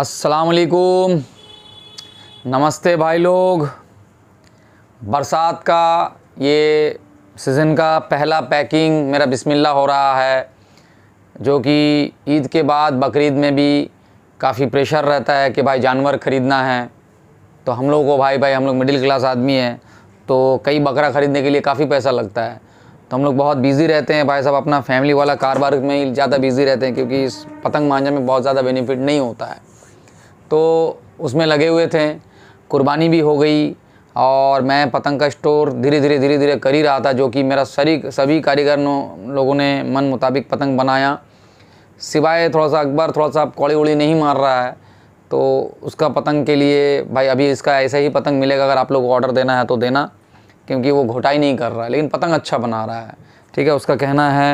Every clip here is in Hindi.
असलकुम नमस्ते भाई लोग बरसात का ये सीज़न का पहला पैकिंग मेरा बिस्मिल्लाह हो रहा है जो कि ईद के बाद बकरीद में भी काफ़ी प्रेशर रहता है कि भाई जानवर ख़रीदना है तो हम लोगों को भाई भाई हम लोग मिडिल क्लास आदमी हैं तो कई बकरा ख़रीदने के लिए काफ़ी पैसा लगता है तो हम लोग बहुत बिज़ी रहते हैं भाई साहब अपना फैमिली वाला कारोबार में ही ज़्यादा बिज़ी रहते हैं क्योंकि इस पतंग मांझा में बहुत ज़्यादा बेनिफिट नहीं होता है तो उसमें लगे हुए थे कुर्बानी भी हो गई और मैं पतंग का स्टोर धीरे धीरे धीरे धीरे कर ही रहा था जो कि मेरा सभी सभी कारीगर लोगों ने मन मुताबिक पतंग बनाया सिवाय थोड़ा सा अकबर थोड़ा सा कौड़ी उड़ी नहीं मार रहा है तो उसका पतंग के लिए भाई अभी इसका ऐसा ही पतंग मिलेगा अगर आप लोग को ऑर्डर देना है तो देना क्योंकि वो घोटाई नहीं कर रहा है लेकिन पतंग अच्छा बना रहा है ठीक है उसका कहना है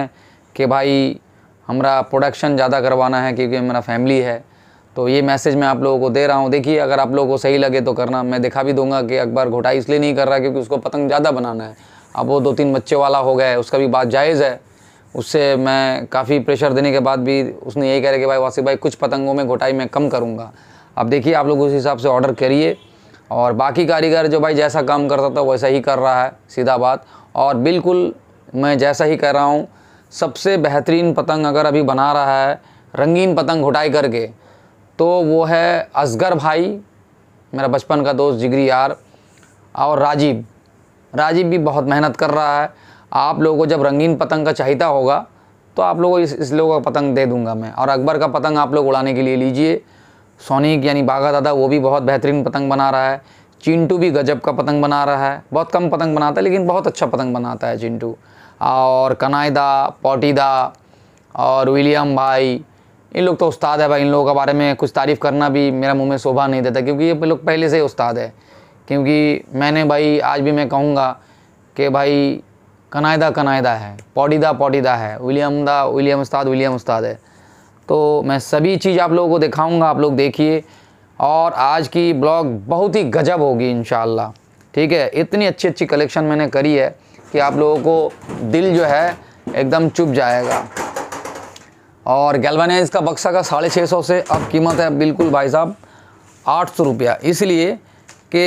कि भाई हमारा प्रोडक्शन ज़्यादा करवाना है क्योंकि मेरा फैमिली है तो ये मैसेज मैं आप लोगों को दे रहा हूँ देखिए अगर आप लोगों को सही लगे तो करना मैं दिखा भी दूंगा कि अकबर घोटाई इसलिए नहीं कर रहा क्योंकि उसको पतंग ज़्यादा बनाना है अब वो दो तीन बच्चे वाला हो गया है उसका भी बात जायज़ है उससे मैं काफ़ी प्रेशर देने के बाद भी उसने यही कह रहा कि भाई वासी भाई कुछ पतंगों में घोटाई मैं कम करूँगा अब देखिए आप लोग उस हिसाब से ऑर्डर करिए और बाकी कारीगर जो भाई जैसा काम करता था वैसा ही कर रहा है सीधा बात और बिल्कुल मैं जैसा ही कह रहा हूँ सबसे बेहतरीन पतंग अगर अभी बना रहा है रंगीन पतंग घुटाई करके तो वो है असगर भाई मेरा बचपन का दोस्त जिगरी यार और राजीव राजीव भी बहुत मेहनत कर रहा है आप लोगों को जब रंगीन पतंग का चाहता होगा तो आप लोगों इस इस लोगों का पतंग दे दूंगा मैं और अकबर का पतंग आप लोग उड़ाने के लिए लीजिए सोनिक यानी बाघा दादा वो भी बहुत बेहतरीन पतंग बना रहा है चिंटू भी गजब का पतंग बना रहा है बहुत कम पतंग बनाता है लेकिन बहुत अच्छा पतंग बनाता है चिंटू और कनायदा पॉटीदा और विलियम भाई इन लोग तो उस्ताद है भाई इन लोगों के बारे में कुछ तारीफ़ करना भी मेरा मुंह में शोभा नहीं देता क्योंकि ये लोग पहले से ही उस्ताद है क्योंकि मैंने भाई आज भी मैं कहूँगा कि भाई कनायदा कनायदा है पौडीदा पौडीदा है विलियम दा विलियम उस्ताद विलियम उस्ताद है तो मैं सभी चीज़ आप लोगों को दिखाऊंगा आप लोग देखिए और आज की ब्लॉग बहुत ही गजब होगी इन ठीक है इतनी अच्छी अच्छी कलेक्शन मैंने करी है कि आप लोगों को दिल जो है एकदम चुप जाएगा और गैल्वानाइज का बक्सा का साढ़े छः सौ से अब कीमत है बिल्कुल भाई साहब आठ सौ रुपया इसलिए कि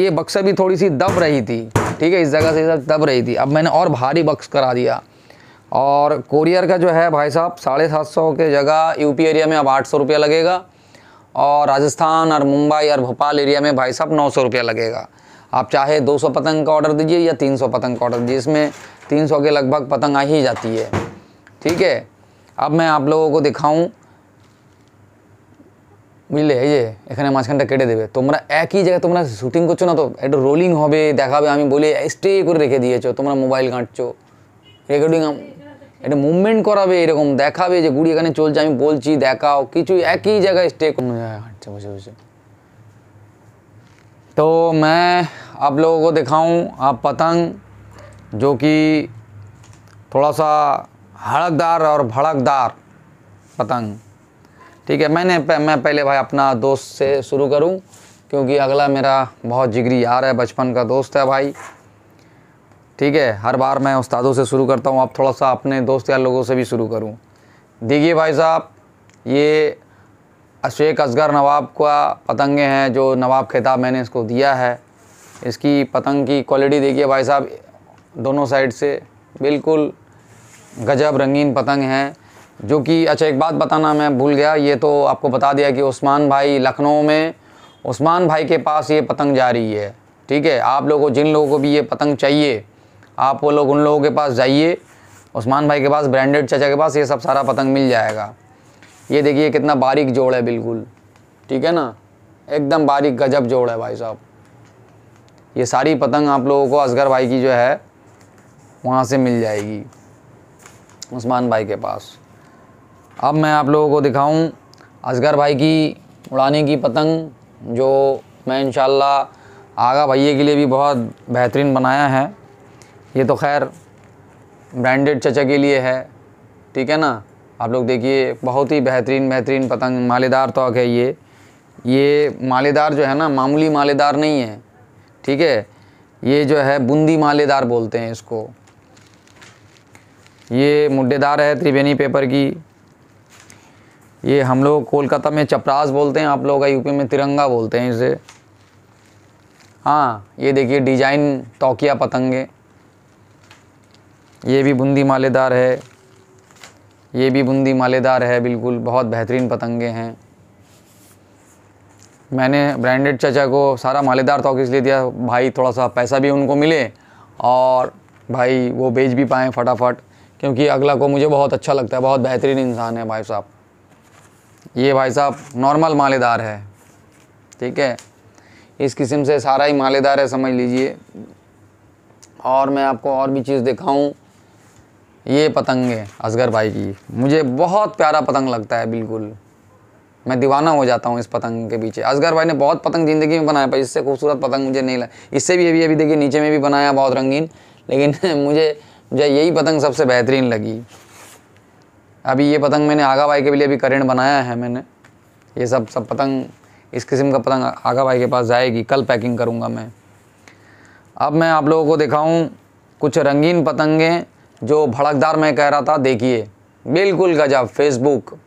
ये बक्सा भी थोड़ी सी दब रही थी ठीक है इस जगह से इस दब रही थी अब मैंने और भारी बक्स करा दिया और कोरियर का जो है भाई साहब साढ़े सात सौ के जगह यूपी एरिया में अब आठ सौ रुपया लगेगा और राजस्थान और मुंबई और भोपाल एरिया में भाई साहब नौ सौ रुपया लगेगा आप चाहे दो सौ पतंग का ऑर्डर दीजिए या तीन सौ पतंग का ऑर्डर दीजिए इसमें तीन सौ के लगभग पतंग आ ही जाती है ठीक है अब मैं आप लोगों को दिखाऊं मिले ये এখানে মাছখানটা কেটে দেবে তোমরা একই জায়গা তোমরা শুটিং করছো না তো এটা রোলিং হবে দেখাবে আমি বলি স্টে করে রেখে দিয়েছো তোমরা মোবাইল গাঁটছো রেকর্ডিং এটা মুভমেন্ট করাবে এরকম দেখাবে যে গুড়ি এখানে চলছে আমি বলছি দেখাও কিছু একই জায়গা স্টে করছো ماشي ماشي তো मैं आप लोगों को दिखाऊं आप पतंग जो कि थोड़ा सा हड़कदार और भड़कदार पतंग ठीक है मैंने मैं पहले भाई अपना दोस्त से शुरू करूं क्योंकि अगला मेरा बहुत जिगरी यार है बचपन का दोस्त है भाई ठीक है हर बार मैं उस्तादों से शुरू करता हूँ अब थोड़ा सा अपने दोस्त यार लोगों से भी शुरू करूँ देखिए भाई साहब ये अशेक असगर नवाब का पतंगे हैं जो नवाब खिताब मैंने इसको दिया है इसकी पतंग की क्वालिटी देखिए भाई साहब दोनों साइड से बिल्कुल गजब रंगीन पतंग है जो कि अच्छा एक बात बताना मैं भूल गया ये तो आपको बता दिया कि उस्मान भाई लखनऊ में उस्मान भाई के पास ये पतंग जा रही है ठीक है आप लोगों जिन लोगों को भी ये पतंग चाहिए आप वो लोग उन लोगों के पास जाइए उस्मान भाई के पास ब्रांडेड चाचा के पास ये सब सारा पतंग मिल जाएगा ये देखिए कितना बारीक जोड़ है बिल्कुल ठीक है ना एकदम बारीक गजब जोड़ है भाई साहब ये सारी पतंग आप लोगों को असगर भाई की जो है वहाँ से मिल जाएगी उस्मान भाई के पास अब मैं आप लोगों को दिखाऊं असगर भाई की उड़ाने की पतंग जो मैं इन आगा भैया के लिए भी बहुत बेहतरीन बनाया है ये तो खैर ब्रांडेड चचा के लिए है ठीक है ना आप लोग देखिए बहुत ही बेहतरीन बेहतरीन पतंग मालेदार तो है ये ये मालेदार जो है ना मामूली मालेदार नहीं है ठीक है ये जो है बूंदी मालेदार बोलते हैं इसको ये मुड्डेदार है त्रिवेणी पेपर की ये हम लोग कोलकाता में चपरास बोलते हैं आप लोग यूपी में तिरंगा बोलते हैं इसे हाँ ये देखिए डिजाइन तोकिया पतंगे ये भी बूंदी मालेदार है ये भी बूंदी मालेदार है बिल्कुल बहुत बेहतरीन पतंगे हैं मैंने ब्रांडेड चाचा को सारा मालेदार तो इसलिए दिया भाई थोड़ा सा पैसा भी उनको मिले और भाई वो बेच भी पाएँ फटाफट क्योंकि अगला को मुझे बहुत अच्छा लगता है बहुत बेहतरीन इंसान है भाई साहब ये भाई साहब नॉर्मल मालेदार है ठीक है इस किस्म से सारा ही मालेदार है समझ लीजिए और मैं आपको और भी चीज़ दिखाऊं ये पतंग है असगर भाई की मुझे बहुत प्यारा पतंग लगता है बिल्कुल मैं दीवाना हो जाता हूँ इस पतंग के पीछे असगर भाई ने बहुत पतंग ज़िंदगी में बनाया पर इससे खूबसूरत पतंग मुझे नहीं लगा इससे भी अभी अभी देखिए नीचे में भी बनाया बहुत रंगीन लेकिन मुझे मुझे यही पतंग सबसे बेहतरीन लगी अभी ये पतंग मैंने आगा भाई के लिए अभी करेंट बनाया है मैंने ये सब सब पतंग इस किस्म का पतंग आगा भाई के पास जाएगी कल पैकिंग करूँगा मैं अब मैं आप लोगों को दिखाऊँ कुछ रंगीन पतंगे जो भड़कदार मैं कह रहा था देखिए बिल्कुल गजब फेसबुक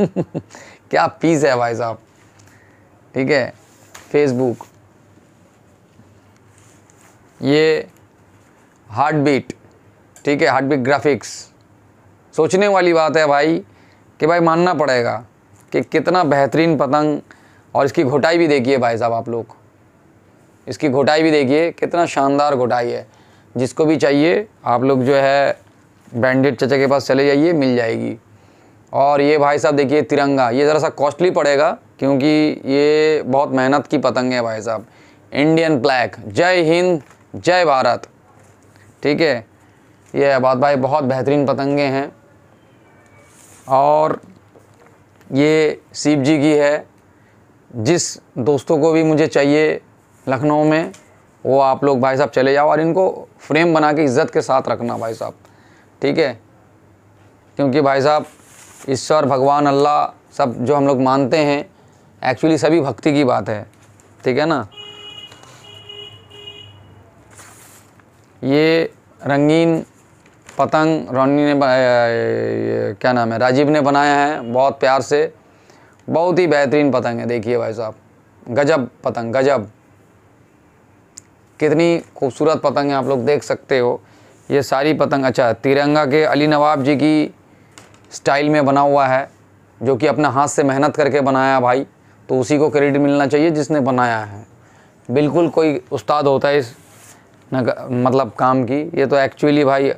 क्या पीस है भाई साहब ठीक है फेसबुक ये हार्ट बीट ठीक है हार्डबिक ग्राफिक्स सोचने वाली बात है भाई कि भाई मानना पड़ेगा कि कितना बेहतरीन पतंग और इसकी घोटाई भी देखिए भाई साहब आप लोग इसकी घोटाई भी देखिए कितना शानदार घोटाई है जिसको भी चाहिए आप लोग जो है ब्रांडेड चचा के पास चले जाइए मिल जाएगी और ये भाई साहब देखिए तिरंगा ये ज़रा सा कॉस्टली पड़ेगा क्योंकि ये बहुत मेहनत की पतंग है भाई साहब इंडियन ब्लैक जय हिंद जय भारत ठीक है ये आबाद भाई बहुत बेहतरीन पतंगे हैं और ये शिव जी की है जिस दोस्तों को भी मुझे चाहिए लखनऊ में वो आप लोग भाई साहब चले जाओ और इनको फ्रेम बना के इज़्ज़त के साथ रखना भाई साहब ठीक है क्योंकि भाई साहब ईश्वर भगवान अल्लाह सब जो हम लोग मानते हैं एक्चुअली सभी भक्ति की बात है ठीक है ना ये रंगीन पतंग रोनी ने क्या नाम है राजीव ने बनाया है बहुत प्यार से बहुत ही बेहतरीन पतंग है देखिए भाई साहब गजब पतंग गजब कितनी खूबसूरत पतंग है आप लोग देख सकते हो ये सारी पतंग अच्छा तिरंगा के अली नवाब जी की स्टाइल में बना हुआ है जो कि अपना हाथ से मेहनत करके बनाया भाई तो उसी को क्रेडिट मिलना चाहिए जिसने बनाया है बिल्कुल कोई उस्ताद होता है इस न मतलब काम की ये तो एक्चुअली भाई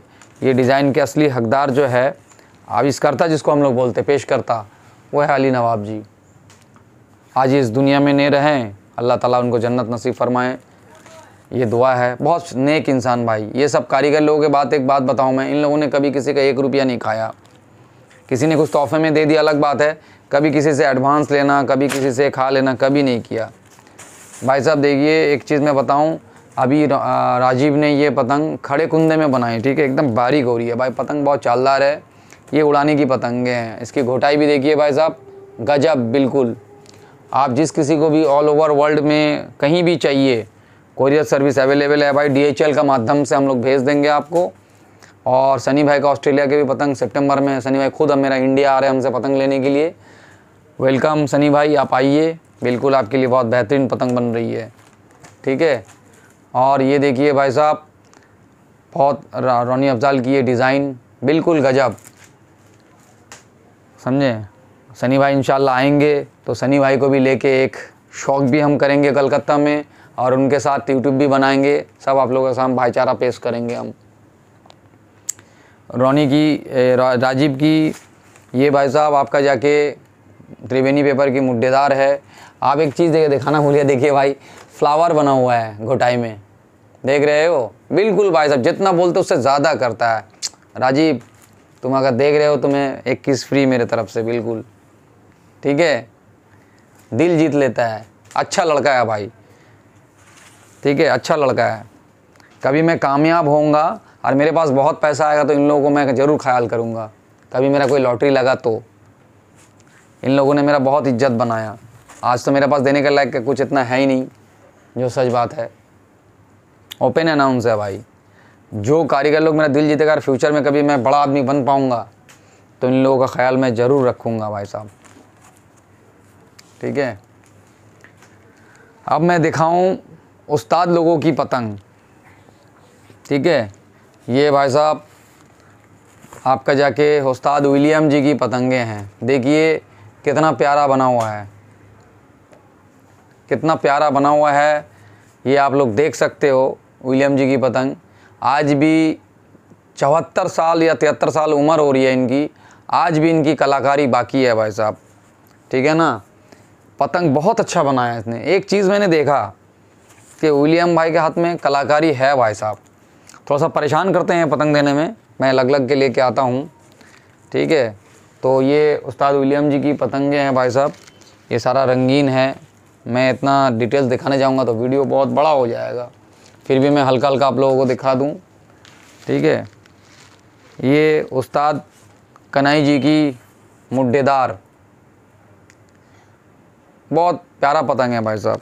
ये डिज़ाइन के असली हकदार जो है आविष्कर्ता जिसको हम लोग बोलते पेश करता वो है अली नवाब जी आज इस दुनिया में नहीं रहें अल्लाह ताला उनको जन्नत नसीब फरमाएँ ये दुआ है बहुत नेक इंसान भाई ये सब कारीगर लोगों के बाद एक बात बताऊँ मैं इन लोगों ने कभी किसी का एक रुपया नहीं खाया किसी ने कुछ तोहफे में दे दिया अलग बात है कभी किसी से एडवांस लेना कभी किसी से खा लेना कभी नहीं किया भाई साहब देखिए एक चीज़ मैं बताऊँ अभी राजीव ने ये पतंग खड़े कुंदे में बनाई ठीक है एकदम बारीक हो रही है भाई पतंग बहुत चालदार है ये उड़ाने की पतंगे हैं इसकी घोटाई भी देखिए भाई साहब गजब बिल्कुल आप जिस किसी को भी ऑल ओवर वर्ल्ड में कहीं भी चाहिए कोरियर सर्विस अवेलेबल है भाई डी का माध्यम से हम लोग भेज देंगे आपको और सनी भाई का ऑस्ट्रेलिया के भी पतंग सितंबर में है सनी भाई खुद अब मेरा इंडिया आ रहे हैं हमसे पतंग लेने के लिए वेलकम सनी भाई आप आइए बिल्कुल आपके लिए बहुत बेहतरीन पतंग बन रही है ठीक है और ये देखिए भाई साहब बहुत रोनी अफजाल की ये डिज़ाइन बिल्कुल गजब समझें सनी भाई इंशाल्लाह आएंगे तो सनी भाई को भी लेके एक शौक भी हम करेंगे कलकत्ता में और उनके साथ यूट्यूब भी बनाएंगे सब आप लोगों के साथ भाईचारा पेश करेंगे हम रोनी की राजीव की ये भाई साहब आपका जाके त्रिवेणी पेपर की मुद्देदार है आप एक चीज़ देखिए दिखाना भूलिए देखिए भाई फ्लावर बना हुआ है घोटाई में देख रहे हो बिल्कुल भाई साहब जितना बोलते उससे ज़्यादा करता है राजीव तुम अगर देख रहे हो तुम्हें तो एक किस फ्री मेरे तरफ से बिल्कुल ठीक है दिल जीत लेता है अच्छा लड़का है भाई ठीक है अच्छा लड़का है कभी मैं कामयाब होऊंगा और मेरे पास बहुत पैसा आएगा तो इन लोगों को मैं ज़रूर ख्याल करूँगा कभी मेरा कोई लॉटरी लगा तो इन लोगों ने मेरा बहुत इज्जत बनाया आज तो मेरे पास देने के लायक कुछ इतना है ही नहीं जो सच बात है ओपन अनाउंस है भाई जो कारीगर लोग मेरा दिल जीतेगा फ्यूचर में कभी मैं बड़ा आदमी बन पाऊँगा तो इन लोगों का ख्याल मैं ज़रूर रखूँगा भाई साहब ठीक है अब मैं दिखाऊं उस्ताद लोगों की पतंग ठीक है ये भाई साहब आपका जाके उस्ताद विलियम जी की पतंगे हैं देखिए कितना प्यारा बना हुआ है कितना प्यारा बना हुआ है ये आप लोग देख सकते हो विलियम जी की पतंग आज भी चौहत्तर साल या तिहत्तर साल उम्र हो रही है इनकी आज भी इनकी कलाकारी बाकी है भाई साहब ठीक है ना पतंग बहुत अच्छा बनाया इसने एक चीज़ मैंने देखा कि विलियम भाई के हाथ में कलाकारी है भाई साहब थोड़ा सा परेशान करते हैं पतंग देने में मैं अलग अलग के लेके आता हूँ ठीक है तो ये उस्ताद विलियम जी की पतंगे हैं भाई साहब ये सारा रंगीन है मैं इतना डिटेल्स दिखाने जाऊँगा तो वीडियो बहुत बड़ा हो जाएगा फिर भी मैं हल्का हल्का आप लोगों को दिखा दूँ ठीक है ये उस्ताद कन्हई जी की मुड्डेदार बहुत प्यारा पतंग है भाई साहब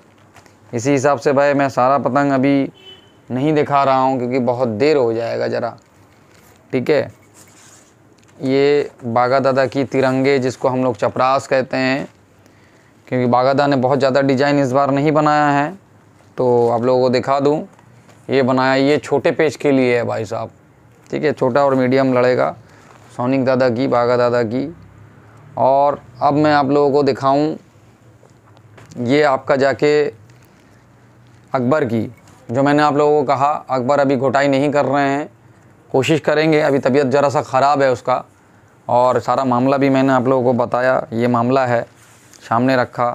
इसी हिसाब से भाई मैं सारा पतंग अभी नहीं दिखा रहा हूँ क्योंकि बहुत देर हो जाएगा ज़रा ठीक है ये बागा दादा की तिरंगे जिसको हम लोग चपरास कहते हैं क्योंकि दादा ने बहुत ज़्यादा डिजाइन इस बार नहीं बनाया है तो आप लोगों को दिखा दूँ ये बनाया ये छोटे पेज के लिए है भाई साहब ठीक है छोटा और मीडियम लड़ेगा सोनिक दादा की बागा दादा की और अब मैं आप लोगों को दिखाऊं ये आपका जाके अकबर की जो मैंने आप लोगों को कहा अकबर अभी घोटाई नहीं कर रहे हैं कोशिश करेंगे अभी तबीयत ज़रा सा ख़राब है उसका और सारा मामला भी मैंने आप लोगों को बताया ये मामला है सामने रखा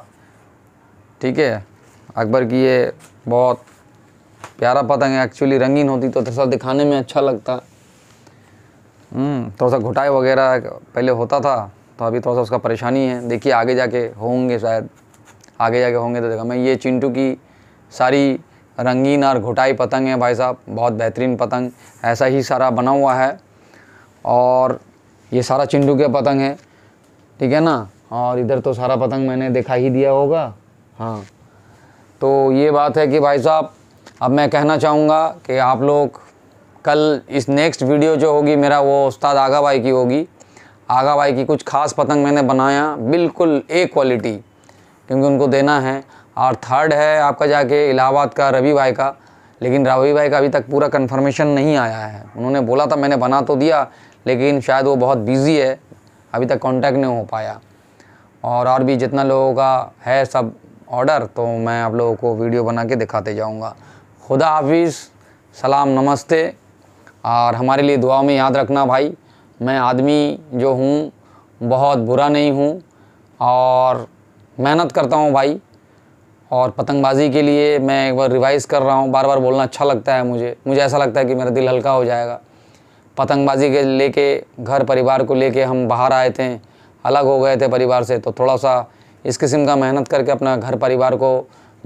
ठीक है अकबर की ये बहुत प्यारा पतंग है एक्चुअली रंगीन होती तो थोड़ा सा दिखाने में अच्छा लगता हम्म, थोड़ा सा घुटाई वगैरह पहले होता था तो अभी थोड़ा सा उसका परेशानी है देखिए आगे जाके होंगे शायद आगे जाके होंगे तो देखा मैं ये चिंटू की सारी रंगीन और घुटाई पतंग है भाई साहब बहुत बेहतरीन पतंग ऐसा ही सारा बना हुआ है और ये सारा चिंटू के पतंग है ठीक है ना और इधर तो सारा पतंग मैंने दिखा ही दिया होगा हाँ तो ये बात है कि भाई साहब अब मैं कहना चाहूँगा कि आप लोग कल इस नेक्स्ट वीडियो जो होगी मेरा वो उस्ताद आगा भाई की होगी आगा भाई की कुछ खास पतंग मैंने बनाया बिल्कुल ए क्वालिटी क्योंकि उनको देना है और थर्ड है आपका जाके इलाहाबाद का रवि भाई का लेकिन रवि भाई का अभी तक पूरा कन्फर्मेशन नहीं आया है उन्होंने बोला था मैंने बना तो दिया लेकिन शायद वो बहुत बिज़ी है अभी तक कॉन्टैक्ट नहीं हो पाया और और भी जितना लोगों का है सब ऑर्डर तो मैं आप लोगों को वीडियो बना के दिखाते जाऊँगा खुदा हाफिज़ सलाम नमस्ते और हमारे लिए दुआ में याद रखना भाई मैं आदमी जो हूँ बहुत बुरा नहीं हूँ और मेहनत करता हूँ भाई और पतंगबाजी के लिए मैं एक बार रिवाइज़ कर रहा हूँ बार बार बोलना अच्छा लगता है मुझे मुझे ऐसा लगता है कि मेरा दिल हल्का हो जाएगा पतंगबाजी के लेके घर परिवार को लेके हम बाहर आए थे अलग हो गए थे परिवार से तो थोड़ा सा इस किस्म का मेहनत करके अपना घर परिवार को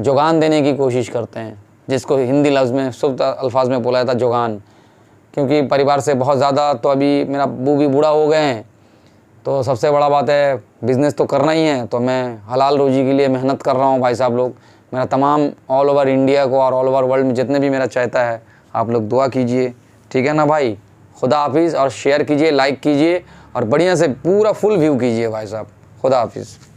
जोगान देने की कोशिश करते हैं जिसको हिंदी लफ्ज़ में शुद्ध अल्फाज में बोला जाता जोगान क्योंकि परिवार से बहुत ज़्यादा तो अभी मेरा बू भी बूढ़ा हो गए हैं तो सबसे बड़ा बात है बिज़नेस तो करना ही है तो मैं हलाल रोजी के लिए मेहनत कर रहा हूँ भाई साहब लोग मेरा तमाम ऑल ओवर इंडिया को और ऑल ओवर वर्ल्ड में जितने भी मेरा चाहता है आप लोग दुआ कीजिए ठीक है ना भाई खुदा हाफिज़ और शेयर कीजिए लाइक कीजिए और बढ़िया से पूरा फुल व्यू कीजिए भाई साहब खुदा हाफिज़